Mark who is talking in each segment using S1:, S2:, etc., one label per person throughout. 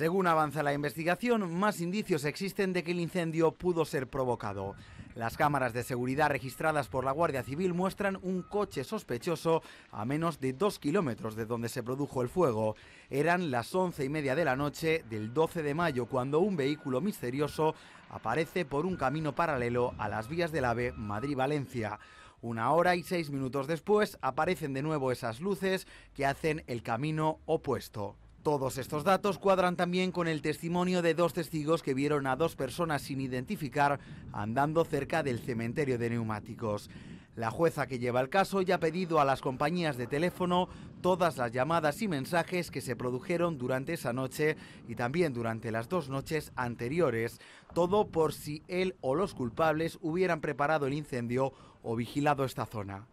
S1: Según avanza la investigación, más indicios existen de que el incendio pudo ser provocado. Las cámaras de seguridad registradas por la Guardia Civil muestran un coche sospechoso a menos de dos kilómetros de donde se produjo el fuego. Eran las once y media de la noche del 12 de mayo cuando un vehículo misterioso aparece por un camino paralelo a las vías del AVE Madrid-Valencia. Una hora y seis minutos después aparecen de nuevo esas luces que hacen el camino opuesto. Todos estos datos cuadran también con el testimonio de dos testigos que vieron a dos personas sin identificar andando cerca del cementerio de neumáticos. La jueza que lleva el caso ya ha pedido a las compañías de teléfono todas las llamadas y mensajes que se produjeron durante esa noche y también durante las dos noches anteriores, todo por si él o los culpables hubieran preparado el incendio o vigilado esta zona.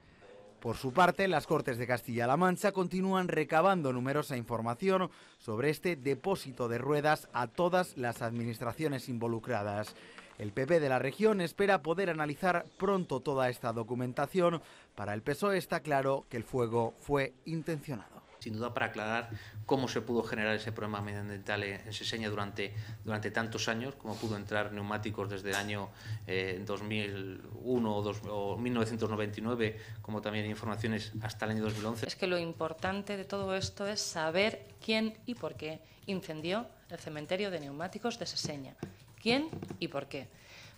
S1: Por su parte, las Cortes de Castilla-La Mancha continúan recabando numerosa información sobre este depósito de ruedas a todas las administraciones involucradas. El PP de la región espera poder analizar pronto toda esta documentación. Para el PSOE está claro que el fuego fue intencionado
S2: sin duda para aclarar cómo se pudo generar ese problema medioambiental en Seseña durante, durante tantos años, cómo pudo entrar neumáticos desde el año 2001 eh, o, 1999, como también informaciones hasta el año 2011. Es que lo importante
S3: de todo esto es saber quién y por qué incendió el cementerio de neumáticos de Seseña. ¿Quién y por qué?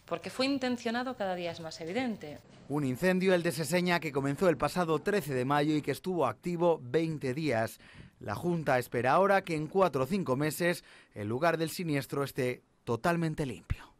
S3: porque fue intencionado cada día es más evidente.
S1: Un incendio, el de Seseña, que comenzó el pasado 13 de mayo y que estuvo activo 20 días. La Junta espera ahora que en cuatro o cinco meses el lugar del siniestro esté totalmente limpio.